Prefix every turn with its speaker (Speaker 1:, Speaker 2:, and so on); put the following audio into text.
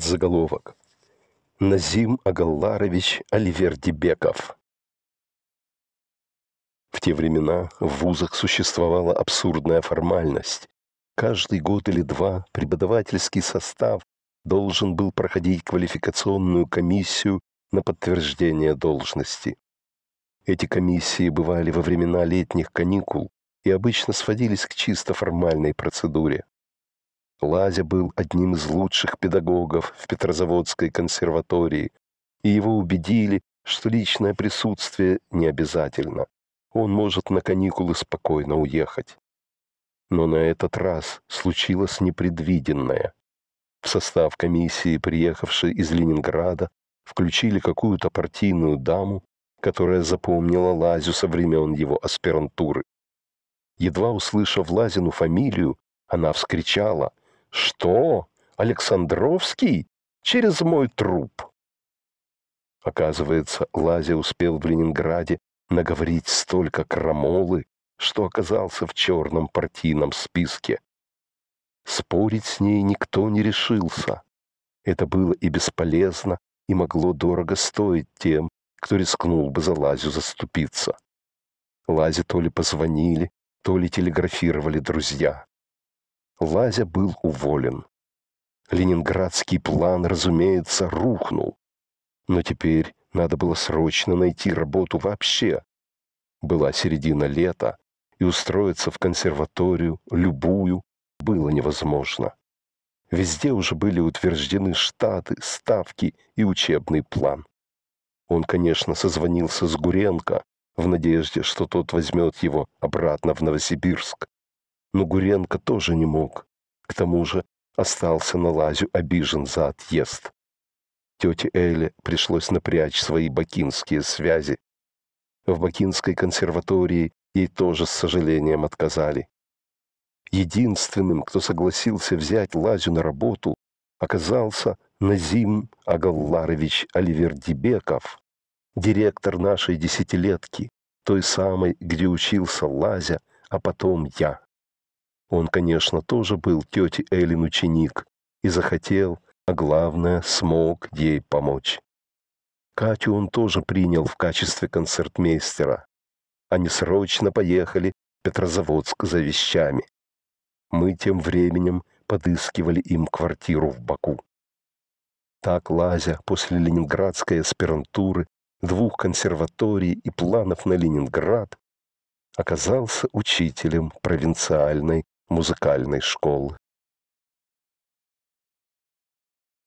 Speaker 1: заголовок. Назим Агалларович Альвердибеков. В те времена в вузах существовала абсурдная формальность. Каждый год или два преподавательский состав должен был проходить квалификационную комиссию на подтверждение должности. Эти комиссии бывали во времена летних каникул и обычно сводились к чисто формальной процедуре. Лазя был одним из лучших педагогов в Петрозаводской консерватории, и его убедили, что личное присутствие не обязательно. Он может на каникулы спокойно уехать. Но на этот раз случилось непредвиденное. В состав комиссии, приехавшей из Ленинграда, включили какую-то партийную даму, которая запомнила Лазю со времен его аспирантуры. Едва услышав Лазину фамилию, она вскричала — что? Александровский? Через мой труп. Оказывается, Лазя успел в Ленинграде наговорить столько крамолы, что оказался в черном партийном списке. Спорить с ней никто не решился. Это было и бесполезно, и могло дорого стоить тем, кто рискнул бы за Лазю заступиться. Лазе то ли позвонили, то ли телеграфировали друзья. Лазя был уволен. Ленинградский план, разумеется, рухнул. Но теперь надо было срочно найти работу вообще. Была середина лета, и устроиться в консерваторию, любую, было невозможно. Везде уже были утверждены штаты, ставки и учебный план. Он, конечно, созвонился с Гуренко в надежде, что тот возьмет его обратно в Новосибирск но Гуренко тоже не мог. К тому же остался на лазю обижен за отъезд. Тете Эле пришлось напрячь свои бакинские связи. В Бакинской консерватории ей тоже с сожалением отказали. Единственным, кто согласился взять Лазю на работу, оказался Назим Агалларович Оливердибеков, директор нашей десятилетки, той самой, где учился Лазя, а потом я. Он, конечно, тоже был тете Эллен ученик и захотел, а главное, смог ей помочь. Катю он тоже принял в качестве концертмейстера. Они срочно поехали в Петрозаводск за вещами. Мы тем временем подыскивали им квартиру в Баку. Так лазя после ленинградской аспирантуры, двух консерваторий и планов на Ленинград, оказался учителем провинциальной музыкальной школы.